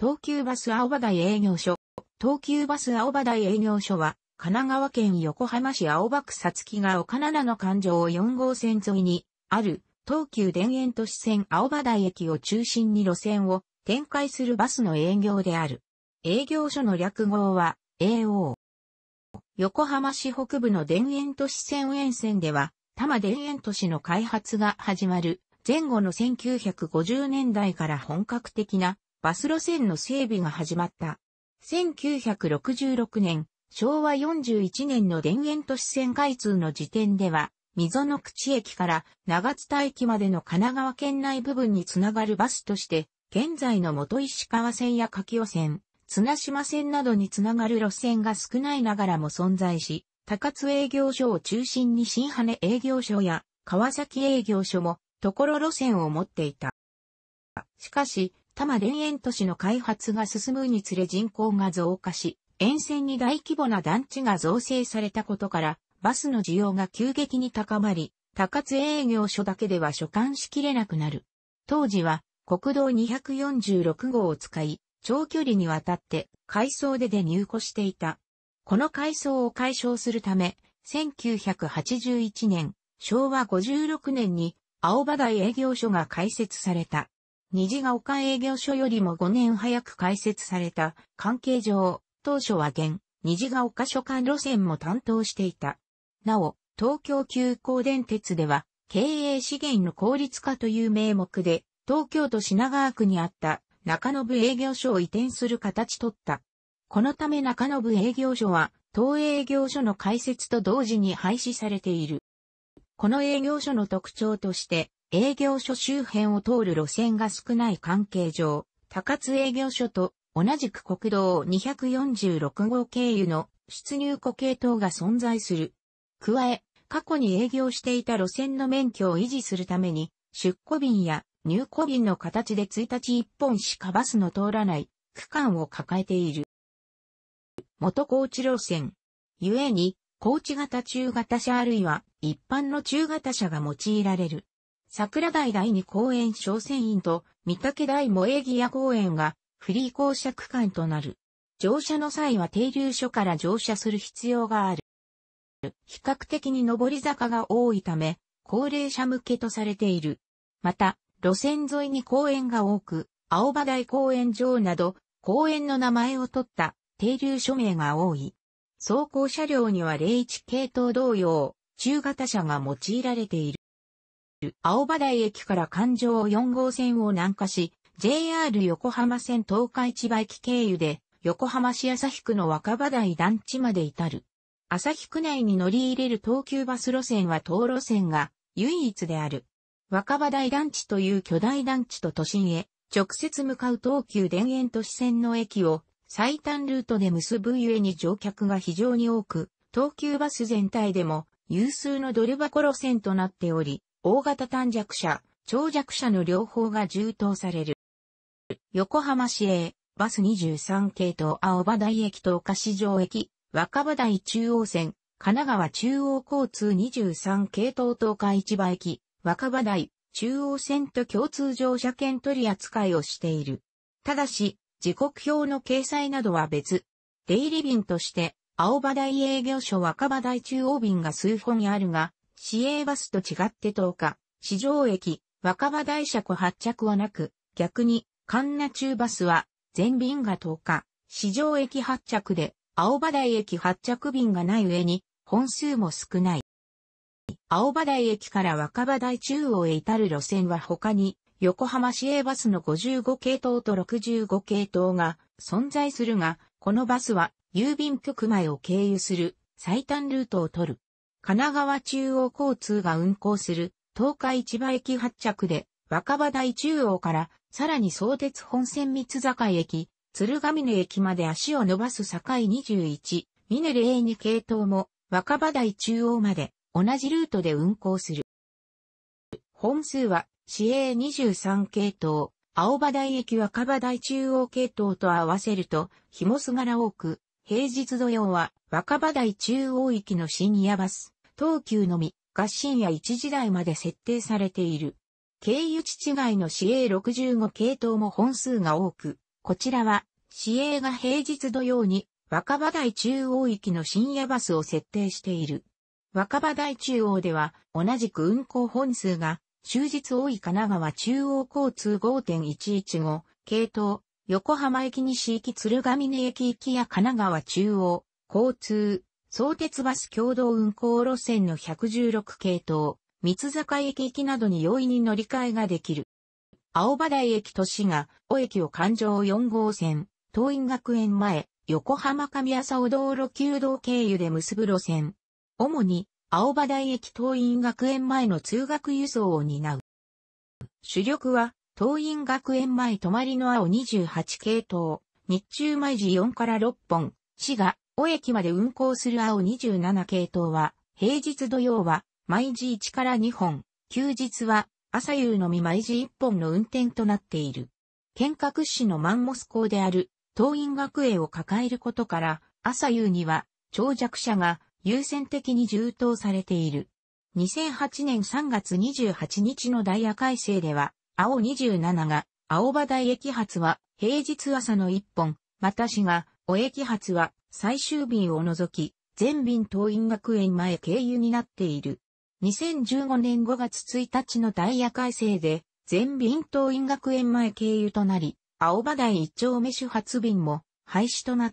東急バス青葉台営業所。東急バス青葉台営業所は、神奈川県横浜市青葉区さつきが丘7の環状4号線沿いに、ある、東急田園都市線青葉台駅を中心に路線を展開するバスの営業である。営業所の略号は、AO。横浜市北部の田園都市線沿線では、多摩田園都市の開発が始まる前後の1950年代から本格的なバス路線の整備が始まった。1966年、昭和41年の田園都市線開通の時点では、溝の口駅から長津田駅までの神奈川県内部分につながるバスとして、現在の元石川線や柿尾線、綱島線などにつながる路線が少ないながらも存在し、高津営業所を中心に新羽営業所や川崎営業所も、ところ路線を持っていた。しかし、多摩田園都市の開発が進むにつれ人口が増加し、沿線に大規模な団地が造成されたことから、バスの需要が急激に高まり、高津営業所だけでは所管しきれなくなる。当時は国道246号を使い、長距離にわたって改装でで入庫していた。この改装を解消するため、1981年、昭和56年に青葉台営業所が開設された。虹が丘営業所よりも5年早く開設された関係上、当初は現、虹が丘所管路線も担当していた。なお、東京急行電鉄では、経営資源の効率化という名目で、東京都品川区にあった中延営業所を移転する形取った。このため中延営業所は、東営業所の開設と同時に廃止されている。この営業所の特徴として、営業所周辺を通る路線が少ない関係上、高津営業所と同じく国道246号経由の出入庫系統が存在する。加え、過去に営業していた路線の免許を維持するために、出庫便や入庫便の形で1日1本しかバスの通らない区間を抱えている。元高知路線。故に、高知型中型車あるいは一般の中型車が用いられる。桜台第二公園小船院と三竹台萌え木屋公園がフリー公社区間となる。乗車の際は停留所から乗車する必要がある。比較的に上り坂が多いため、高齢者向けとされている。また、路線沿いに公園が多く、青葉台公園場など、公園の名前を取った停留所名が多い。走行車両には01系統同様、中型車が用いられている。青葉台駅から環状4号線を南下し、JR 横浜線東海千葉駅経由で、横浜市旭区の若葉台団地まで至る。旭区内に乗り入れる東急バス路線は東路線が唯一である。若葉台団地という巨大団地と都心へ直接向かう東急田園都市線の駅を最短ルートで結ぶゆえに乗客が非常に多く、東急バス全体でも有数のドル箱路線となっており、大型短尺車、長尺車の両方が充当される。横浜市営、バス23系と青葉台駅と岡市場駅、若葉台中央線、神奈川中央交通23系統東海市場駅、若葉台、中央線と共通乗車券取り扱いをしている。ただし、時刻表の掲載などは別。出入り便として、青葉台営業所若葉台中央便が数本あるが、市営バスと違って10日、市場駅、若葉大車庫発着はなく、逆に、神奈中バスは、全便が10日、市場駅発着で、青葉台駅発着便がない上に、本数も少ない。青葉台駅から若葉台中央へ至る路線は他に、横浜市営バスの55系統と65系統が存在するが、このバスは郵便局前を経由する最短ルートを取る。神奈川中央交通が運行する東海市場駅発着で若葉台中央からさらに相鉄本線三坂駅、鶴上野駅まで足を伸ばす境21、峰 a に系統も若葉台中央まで同じルートで運行する。本数は市営23系統、青葉台駅若葉台中央系統と合わせると、紐すがら多く、平日土曜は若葉台中央行きの深夜バス、東急のみが深夜1時台まで設定されている。経由地違いの市営65系統も本数が多く、こちらは市営が平日土曜に若葉台中央行きの深夜バスを設定している。若葉台中央では同じく運行本数が終日多い神奈川中央交通5.115系統、横浜駅西行き鶴ヶ峰駅行きや神奈川中央、交通、相鉄バス共同運行路線の116系統、三坂駅行きなどに容易に乗り換えができる。青葉台駅と市が、尾駅を環状4号線、東院学園前、横浜上浅尾道路旧道経由で結ぶ路線。主に、青葉台駅東院学園前の通学輸送を担う。主力は、東院学園前泊まりの青28系統、日中毎時4から6本、滋賀、尾駅まで運行する青27系統は、平日土曜は、毎時1から2本、休日は、朝夕のみ毎時1本の運転となっている。県各市のマンモス校である、東院学園を抱えることから、朝夕には、長弱者が優先的に充当されている。2008年3月28日のダイヤ改正では、青27が、青葉台駅発は平日朝の1本、またしが、お駅発は最終便を除き、全便東院学園前経由になっている。2015年5月1日のダイヤ改正で、全便東院学園前経由となり、青葉台一丁目主発便も廃止となっ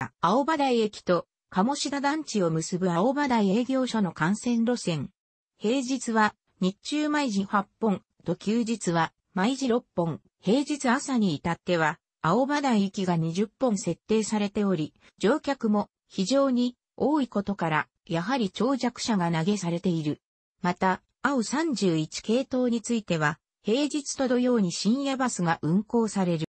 た。青葉台駅と鴨志田団地を結ぶ青葉台営業所の幹線路線。平日は日中毎時8本、と休日は毎時6本、平日朝に至っては青葉台行きが20本設定されており、乗客も非常に多いことから、やはり長弱者が投げされている。また、青31系統については、平日と土曜に深夜バスが運行される。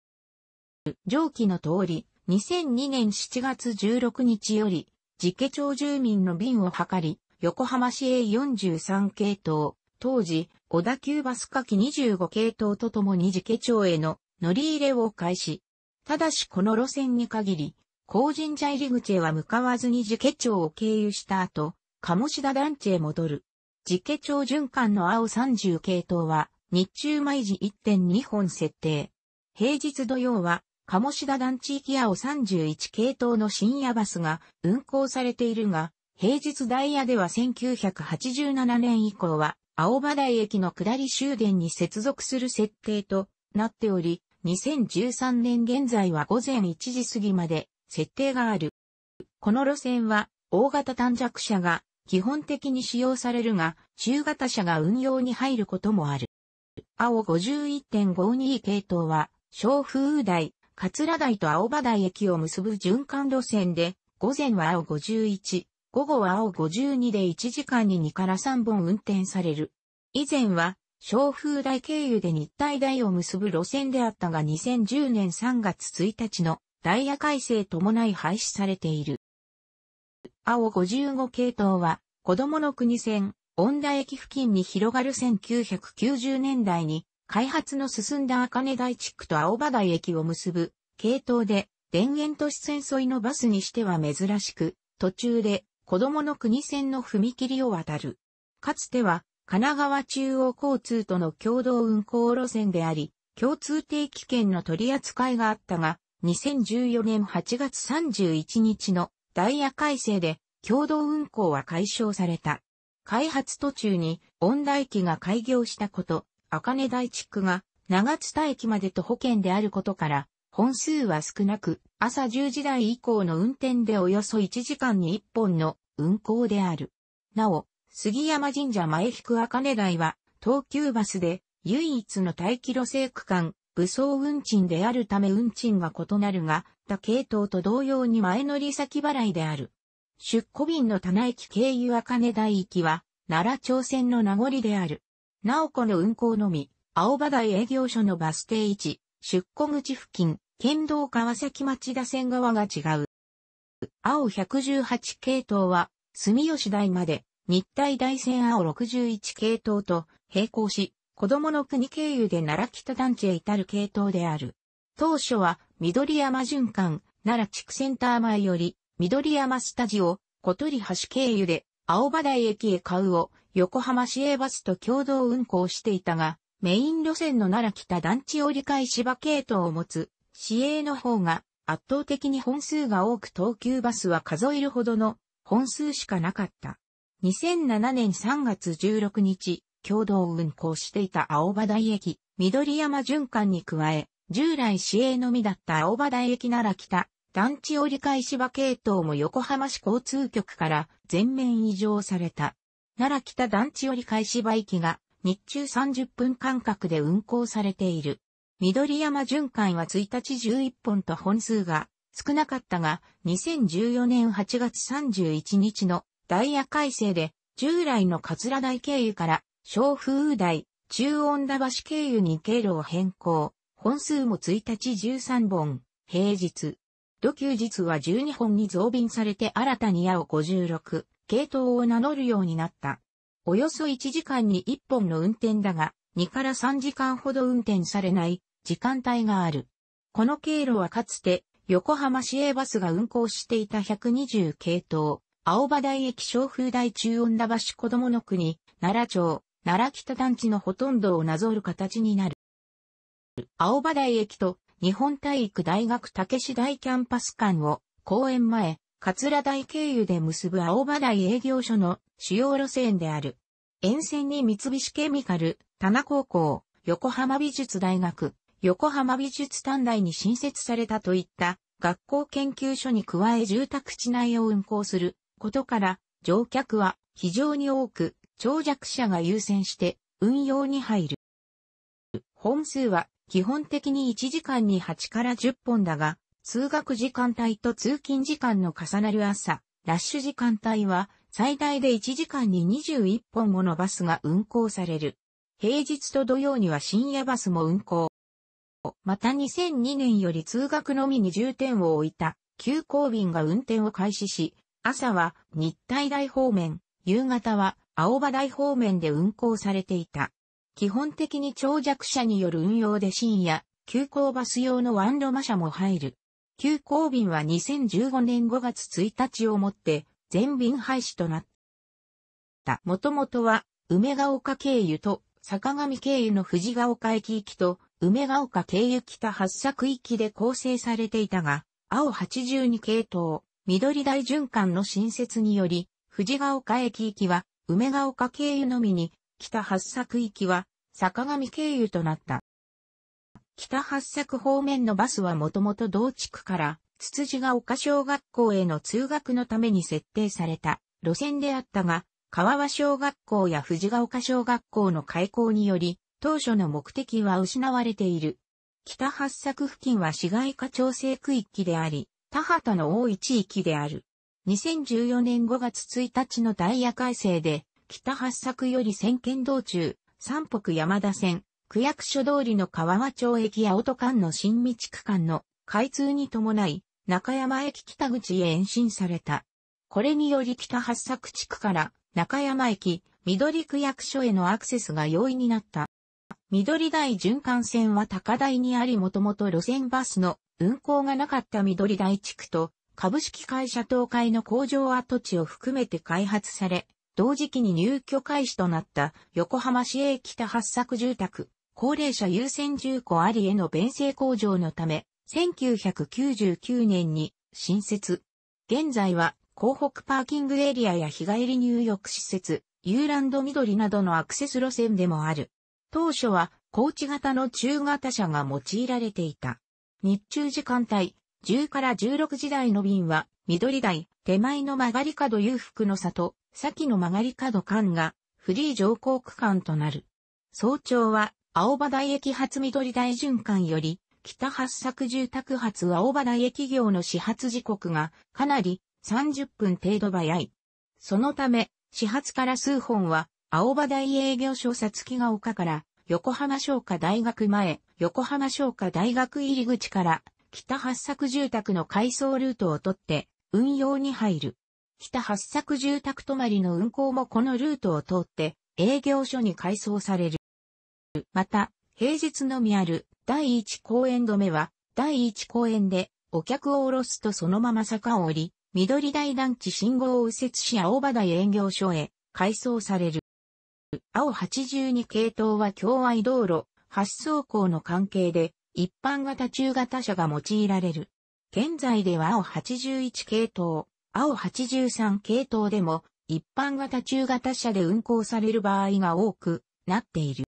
上記の通り、2002年7月16日より、実家町住民の便を図り、横浜市営43系統、当時、小田急バス下記25系統とともに自家町への乗り入れを開始。ただしこの路線に限り、高神社入り口へは向かわずに自家町を経由した後、鴨志田団地へ戻る。自家町循環の青30系統は、日中毎時1.2本設定。平日土曜は、鴨志田団地域青31系統の深夜バスが運行されているが、平日ダイヤでは1987年以降は、青葉台駅の下り終電に接続する設定となっており、2013年現在は午前1時過ぎまで設定がある。この路線は大型短尺車が基本的に使用されるが、中型車が運用に入ることもある。青51.52系統は、小風台、桂台と青葉台駅を結ぶ循環路線で、午前は青51、午後は青5 2で1時間に2から3本運転される。以前は、小風台経由で日体大を結ぶ路線であったが2010年3月1日のダイヤ改正伴い廃止されている。青55系統は、子供の国線、温田駅付近に広がる1990年代に、開発の進んだ茜台地区と青葉台駅を結ぶ、系統で、田園都市線沿いのバスにしては珍しく、途中で子供の国線の踏切を渡る。かつては、神奈川中央交通との共同運行路線であり、共通定期券の取り扱いがあったが、2014年8月31日のダイヤ改正で共同運行は解消された。開発途中に温大機が開業したこと、赤根大地区が長津田駅まで徒歩圏であることから、本数は少なく、朝10時台以降の運転でおよそ1時間に1本の運行である。なお、杉山神社前引く根台は、東急バスで唯一の待機路線区間、武装運賃であるため運賃が異なるが、他系統と同様に前乗り先払いである。出庫便の棚駅経由根台行きは、奈良町線の名残である。なおこの運行のみ、青葉台営業所のバス停位置、出庫口付近、県道川崎町田線側が違う。青118系統は、住吉台まで、日体大線青61系統と並行し、子供の国経由で奈良北団地へ至る系統である。当初は、緑山循環、奈良地区センター前より、緑山スタジオ、小鳥橋経由で、青葉台駅へ買うを、横浜市営バスと共同運行していたが、メイン路線の奈良北団地折り返し場系統を持つ、市営の方が、圧倒的に本数が多く東急バスは数えるほどの本数しかなかった。2007年3月16日、共同運行していた青葉台駅、緑山循環に加え、従来市営のみだった青葉台駅なら北、団地折り返し場系統も横浜市交通局から全面移譲された。なら北団地折り返し場駅が日中30分間隔で運行されている。緑山循環は1日11本と本数が少なかったが、2014年8月31日のダイヤ改正で、従来の桂台経由から、小風台、中温田橋経由に経路を変更。本数も1日13本、平日。土休日は12本に増便されて新たに矢を56、系統を名乗るようになった。およそ1時間に1本の運転だが、2から3時間ほど運転されない時間帯がある。この経路はかつて横浜市営バスが運行していた120系統、青葉台駅小風台中温田橋子供の国、奈良町、奈良北団地のほとんどをなぞる形になる。青葉台駅と日本体育大学竹市大キャンパス間を公園前、桂台経由で結ぶ青葉台営業所の主要路線である。沿線に三菱ケミカル、田名高校、横浜美術大学、横浜美術短大に新設されたといった学校研究所に加え住宅地内を運行することから乗客は非常に多く長弱者が優先して運用に入る。本数は基本的に1時間に8から10本だが通学時間帯と通勤時間の重なる朝、ラッシュ時間帯は最大で1時間に21本ものバスが運行される。平日と土曜には深夜バスも運行。また2002年より通学のみに重点を置いた、急行便が運転を開始し、朝は日体大方面、夕方は青葉大方面で運行されていた。基本的に長尺車による運用で深夜、急行バス用のワンロマ車も入る。急行便は2015年5月1日をもって全便廃止となった。もともとは梅ヶ丘経由と坂上経由の藤ヶ丘駅行きと梅ヶ丘経由北発作域で構成されていたが、青82系統、緑大循環の新設により、藤ヶ丘駅行きは、梅ヶ丘経由のみに、北八作域は、坂上経由となった。北八作方面のバスはもともと同地区から、つつじが丘小学校への通学のために設定された路線であったが、川和小学校や藤ヶ丘小学校の開校により、当初の目的は失われている。北八作付近は市街化調整区域であり、田畑の多い地域である。2014年5月1日のダイヤ改正で、北八作より先見道中、三北山田線、区役所通りの川和町駅や音間の新道区間の開通に伴い、中山駅北口へ延伸された。これにより北八作地区から中山駅、緑区役所へのアクセスが容易になった。緑台循環線は高台にありもともと路線バスの運行がなかった緑台地区と株式会社東海の工場跡地を含めて開発され、同時期に入居開始となった横浜市営北八作住宅、高齢者優先住戸ありへの弁性工場のため、1999年に新設。現在は、港北パーキングエリアや日帰り入浴施設、遊覧ド緑などのアクセス路線でもある。当初は高知型の中型車が用いられていた。日中時間帯、10から16時台の便は、緑台、手前の曲がり角裕福の里、先の曲がり角間が、フリー乗降区間となる。早朝は、青葉台駅発緑台循環より、北八作住宅発青葉台駅業の始発時刻が、かなり30分程度早い。そのため、始発から数本は、青葉大営業所さつきが丘から、横浜商科大学前、横浜商科大学入り口から、北八作住宅の改装ルートを取って、運用に入る。北八作住宅泊まりの運行もこのルートを通って、営業所に改装される。また、平日のみある第一公園止めは、第一公園で、お客を降ろすとそのまま坂を降り、緑台団地信号を右折し青葉台営業所へ改装される。青82系統は共愛道路、発走行の関係で、一般型中型車が用いられる。現在では青81系統、青83系統でも、一般型中型車で運行される場合が多くなっている。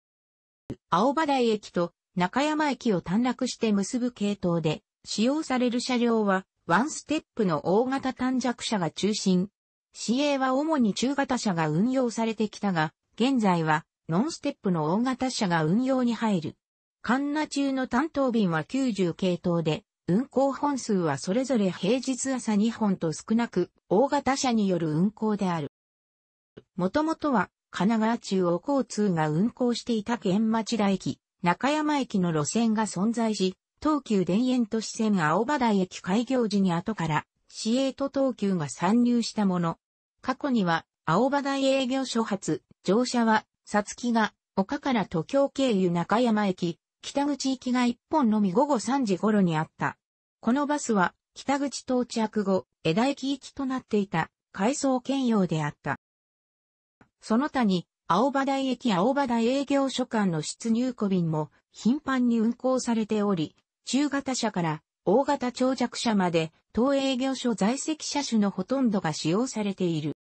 青葉台駅と中山駅を短絡して結ぶ系統で、使用される車両は、ワンステップの大型短弱車が中心。市営は主に中型車が運用されてきたが、現在はノンステップの大型車が運用に入る。カンナ中の担当便は90系統で、運行本数はそれぞれ平日朝2本と少なく、大型車による運行である。もともとは、神奈川中央交通が運行していた県町田駅、中山駅の路線が存在し、東急田園都市線青葉台駅開業時に後から、市営と東急が参入したもの。過去には、青葉台営業所発、乗車は、さつきが、丘から都京経由中山駅、北口行きが1本のみ午後3時頃にあった。このバスは、北口到着後、枝駅行きとなっていた、改装兼用であった。その他に、青葉台駅青葉台営業所間の出入庫便も頻繁に運行されており、中型車から大型長尺車まで、当営業所在籍車種のほとんどが使用されている。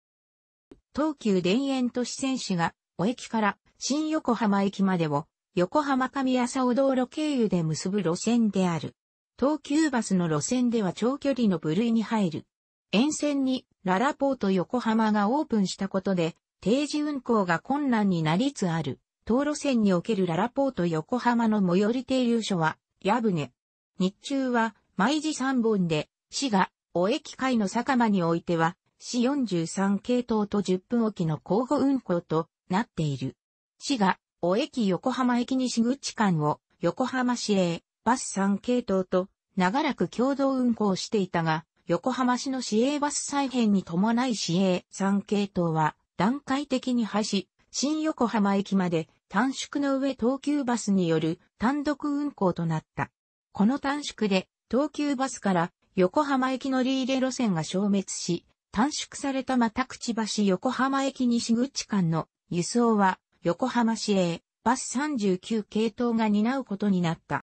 東急田園都市線市が、お駅から新横浜駅までを、横浜上浅尾道路経由で結ぶ路線である。東急バスの路線では長距離の部類に入る。沿線にララポート横浜がオープンしたことで、定時運行が困難になりつつある。東路線におけるララポート横浜の最寄り停留所は、矢船。日中は、毎時3本で、市が、お駅会の坂間においては、市43系統と10分おきの交互運行となっている。市が、お駅横浜駅西口間を横浜市営バス3系統と長らく共同運行していたが、横浜市の市営バス再編に伴い市営3系統は段階的に廃止、新横浜駅まで短縮の上東急バスによる単独運行となった。この短縮で東急バスから横浜駅乗り入れ路線が消滅し、短縮されたまた口橋横浜駅西口間の輸送は横浜市営バス39系統が担うことになった。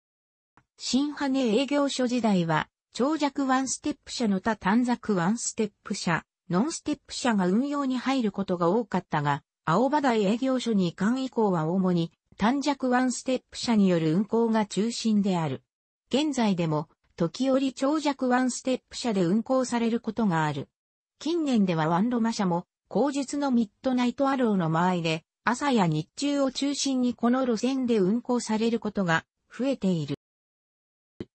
新羽根営業所時代は長尺ワンステップ車の他短尺ワンステップ車、ノンステップ車が運用に入ることが多かったが、青葉台営業所に移管以降は主に短尺ワンステップ車による運行が中心である。現在でも時折長尺ワンステップ車で運行されることがある。近年ではワンロマ社も、後述のミッドナイトアローの間合いで、朝や日中を中心にこの路線で運行されることが増えている。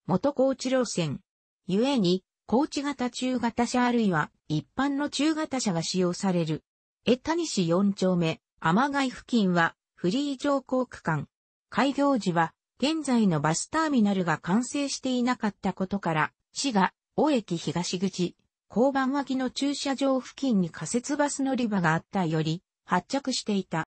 元高知路線。故に、高知型中型車あるいは一般の中型車が使用される。江谷市4丁目、天街付近はフリー乗降区間。開業時は現在のバスターミナルが完成していなかったことから、市が、大駅東口、交番脇の駐車場付近に仮設バス乗り場があったより、発着していた。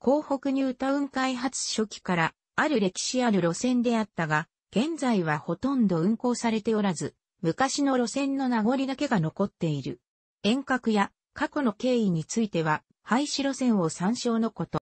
港北ニュータウン開発初期から、ある歴史ある路線であったが、現在はほとんど運行されておらず、昔の路線の名残だけが残っている。遠隔や過去の経緯については、廃止路線を参照のこと。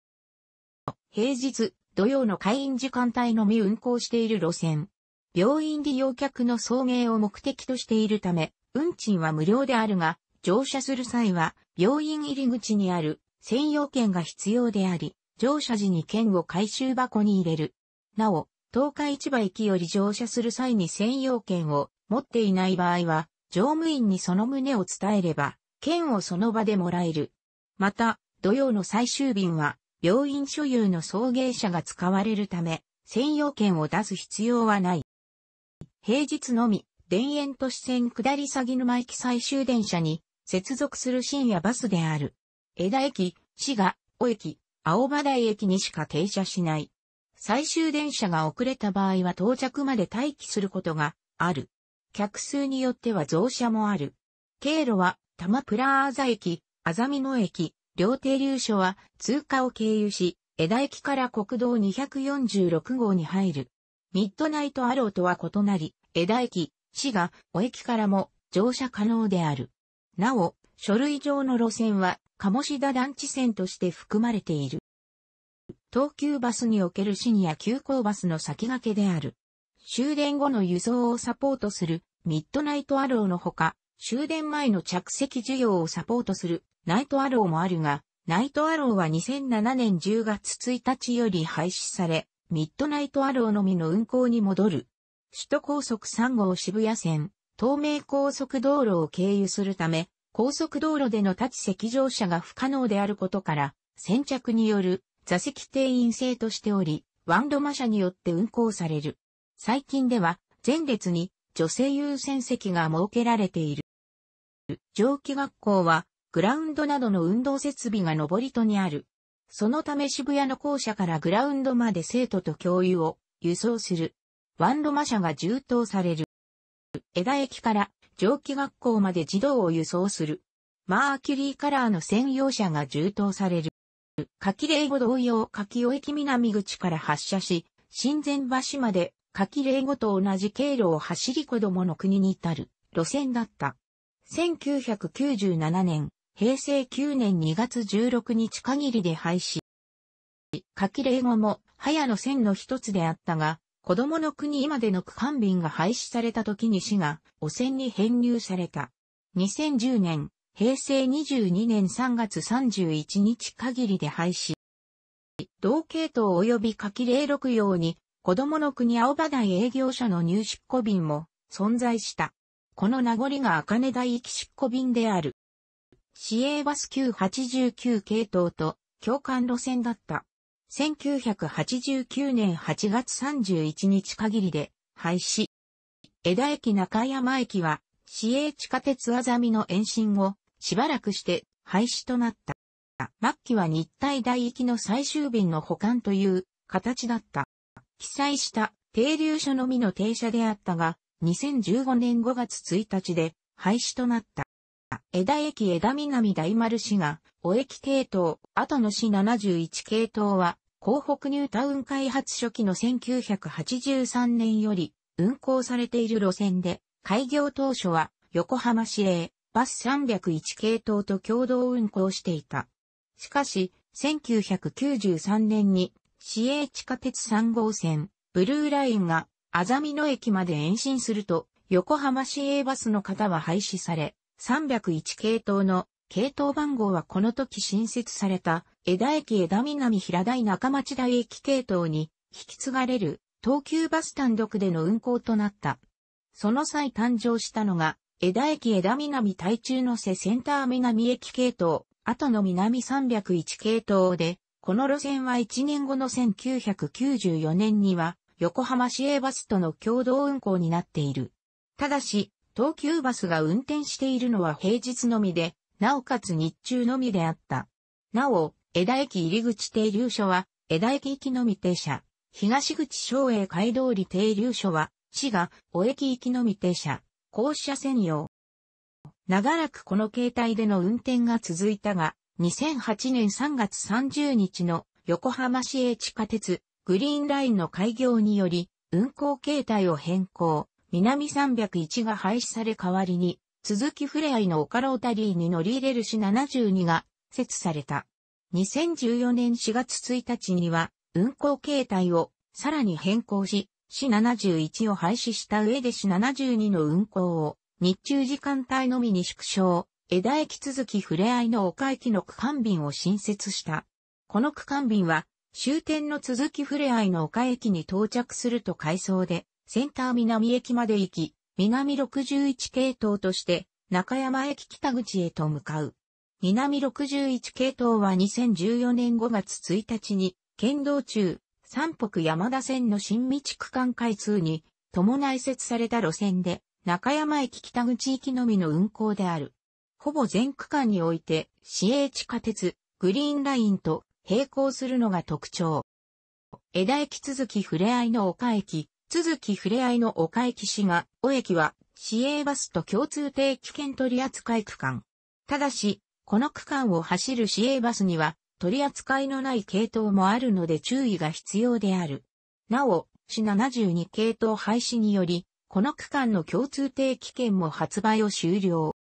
平日、土曜の会員時間帯のみ運行している路線。病院利用客の送迎を目的としているため、運賃は無料であるが、乗車する際は、病院入り口にある専用券が必要であり、乗車時に券を回収箱に入れる。なお、東海市場駅より乗車する際に専用券を持っていない場合は、乗務員にその旨を伝えれば、券をその場でもらえる。また、土曜の最終便は、病院所有の送迎車が使われるため、専用券を出す必要はない。平日のみ、田園都市線下り鷺沼駅最終電車に接続する深夜バスである。枝駅、滋賀、尾駅、青葉台駅にしか停車しない。最終電車が遅れた場合は到着まで待機することがある。客数によっては増車もある。経路は、玉プラーザ駅、あざみ野駅、両停留所は通過を経由し、枝駅から国道246号に入る。ミッドナイトアローとは異なり、枝駅、市がお駅からも乗車可能である。なお、書類上の路線は鴨志田団地線として含まれている。東急バスにおけるシニア急行バスの先駆けである。終電後の輸送をサポートするミッドナイトアローのほか、終電前の着席需要をサポートするナイトアローもあるが、ナイトアローは2007年10月1日より廃止され、ミッドナイトアローのみの運行に戻る。首都高速3号渋谷線、東名高速道路を経由するため、高速道路での立ち席乗車が不可能であることから、先着による座席定員制としており、ワンドマ車によって運行される。最近では、前列に女性優先席が設けられている。上記学校は、グラウンドなどの運動設備が上り戸にある。そのため渋谷の校舎からグラウンドまで生徒と教諭を輸送するワンロマ車が充当される。枝駅から蒸気学校まで児童を輸送する。マーキュリーカラーの専用車が充当される。柿霊後同様柿尾駅南口から発車し、新前橋まで柿霊後と同じ経路を走り子供の国に至る路線だった。1997年、平成9年2月16日限りで廃止。柿霊後も早野線の一つであったが、子供の国今での区間便が廃止された時に市が汚染に編入された。2010年、平成22年3月31日限りで廃止。同系統及び下記06用に、子供の国青葉台営業者の入出庫便も存在した。この名残が赤根台行き出庫便である。市営バス989系統と共感路線だった。1989年8月31日限りで廃止。枝駅中山駅は、市営地下鉄あざみの延伸をしばらくして廃止となった。末期は日体大行きの最終便の保管という形だった。記載した停留所のみの停車であったが、2015年5月1日で廃止となった。枝駅枝南大丸市が、尾駅系統、後の市71系統は、港北ニュータウン開発初期の1983年より、運行されている路線で、開業当初は、横浜市営、バス301系統と共同運行していた。しかし、1993年に、市営地下鉄3号線、ブルーラインが、あざみ野駅まで延伸すると、横浜市営バスの方は廃止され、301系統の系統番号はこの時新設された枝駅枝南平台中町台駅系統に引き継がれる東急バス単独での運行となった。その際誕生したのが枝駅枝南台中の瀬センター南駅系統、後の南301系統で、この路線は1年後の1994年には横浜市営バスとの共同運行になっている。ただし、東急バスが運転しているのは平日のみで、なおかつ日中のみであった。なお、枝駅入口停留所は、枝駅行きのみ停車。東口省営街通り停留所は、市が、お駅行きのみ停車。降車専用。長らくこの形態での運転が続いたが、2008年3月30日の横浜市営地下鉄グリーンラインの開業により運行形態を変更。南301が廃止され代わりに、鈴木ふれあいの岡ロータリーに乗り入れる市72が設された。2014年4月1日には、運行形態をさらに変更し、市71を廃止した上で市72の運行を日中時間帯のみに縮小、枝駅続き触れ合いの丘駅の区間便を新設した。この区間便は終点の続き触れ合いの丘駅に到着すると回送でセンター南駅まで行き、南61系統として中山駅北口へと向かう。南61系統は2014年5月1日に、県道中、三北山田線の新道区間開通に伴い設された路線で、中山駅北口行きのみの運行である。ほぼ全区間において、市営地下鉄、グリーンラインと並行するのが特徴。枝駅続き触れ合いの丘駅、続き触れ合いの岡駅市が、尾駅は、市営バスと共通定期券取扱区間。ただし、この区間を走る市営バスには、取扱いのない系統もあるので注意が必要である。なお、市72系統廃止により、この区間の共通定期券も発売を終了。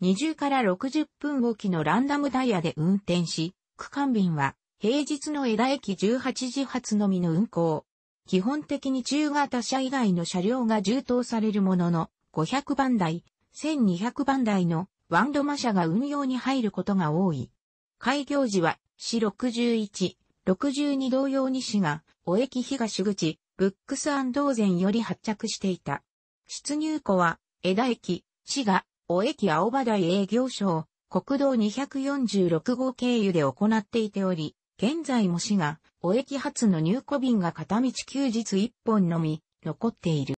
20から60分おきのランダムダイヤで運転し、区間便は平日の枝駅18時発のみの運行。基本的に中型車以外の車両が充当されるものの、500番台、1200番台のワンドマ車が運用に入ることが多い。開業時は、市61、62同様に市が、お駅東口、ブックス道前より発着していた。出入庫は、枝駅、市が、お駅青葉台営業所を、国道246号経由で行っていており、現在も市が、お駅発の入庫便が片道休日1本のみ、残っている。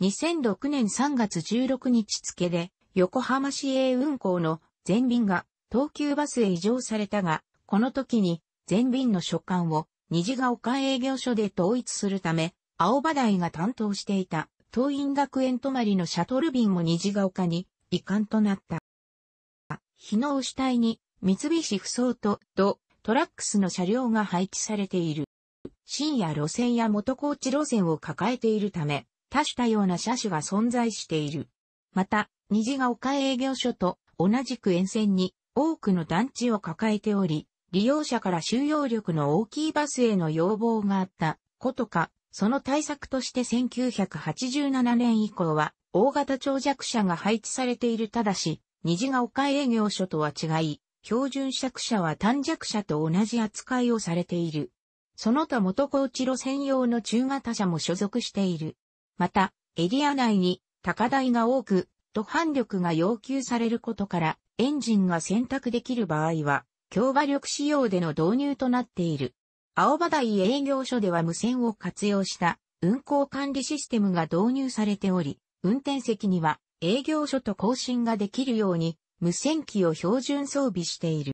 2006年3月16日付で、横浜市営運行の全便が東急バスへ移乗されたが、この時に全便の所管を虹ヶ丘営業所で統一するため、青葉台が担当していた東院学園泊まりのシャトル便も虹ヶ丘に移管となった。日の牛隊に三菱不走と土トラックスの車両が配置されている。深夜路線や元高知路線を抱えているため、多種多様な車種が存在している。また、虹が丘営業所と同じく沿線に多くの団地を抱えており、利用者から収容力の大きいバスへの要望があったことか、その対策として1987年以降は大型長尺車が配置されているただし、虹が丘営業所とは違い、標準尺者は短尺車と同じ扱いをされている。その他元高知路専用の中型車も所属している。また、エリア内に高台が多く、途半力が要求されることから、エンジンが選択できる場合は、強馬力仕様での導入となっている。青葉台営業所では無線を活用した運行管理システムが導入されており、運転席には営業所と更新ができるように無線機を標準装備している。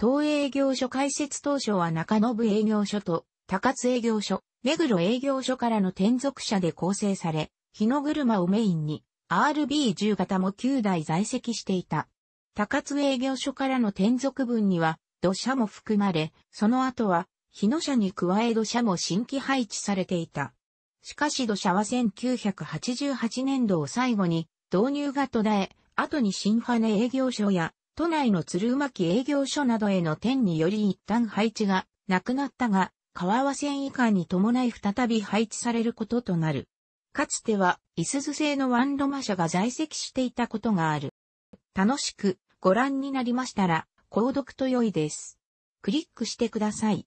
東営業所開設当初は中部営業所と高津営業所、目黒営業所からの転属者で構成され、日の車をメインに RB10 型も9台在籍していた。高津営業所からの転属分には土砂も含まれ、その後は日野車に加え土砂も新規配置されていた。しかし土砂は1988年度を最後に導入が途絶え、後に新羽根営業所や、都内の鶴巻営業所などへの点により一旦配置がなくなったが、川和線以下に伴い再び配置されることとなる。かつては、いすず製のワンロマ社が在籍していたことがある。楽しくご覧になりましたら、購読と良いです。クリックしてください。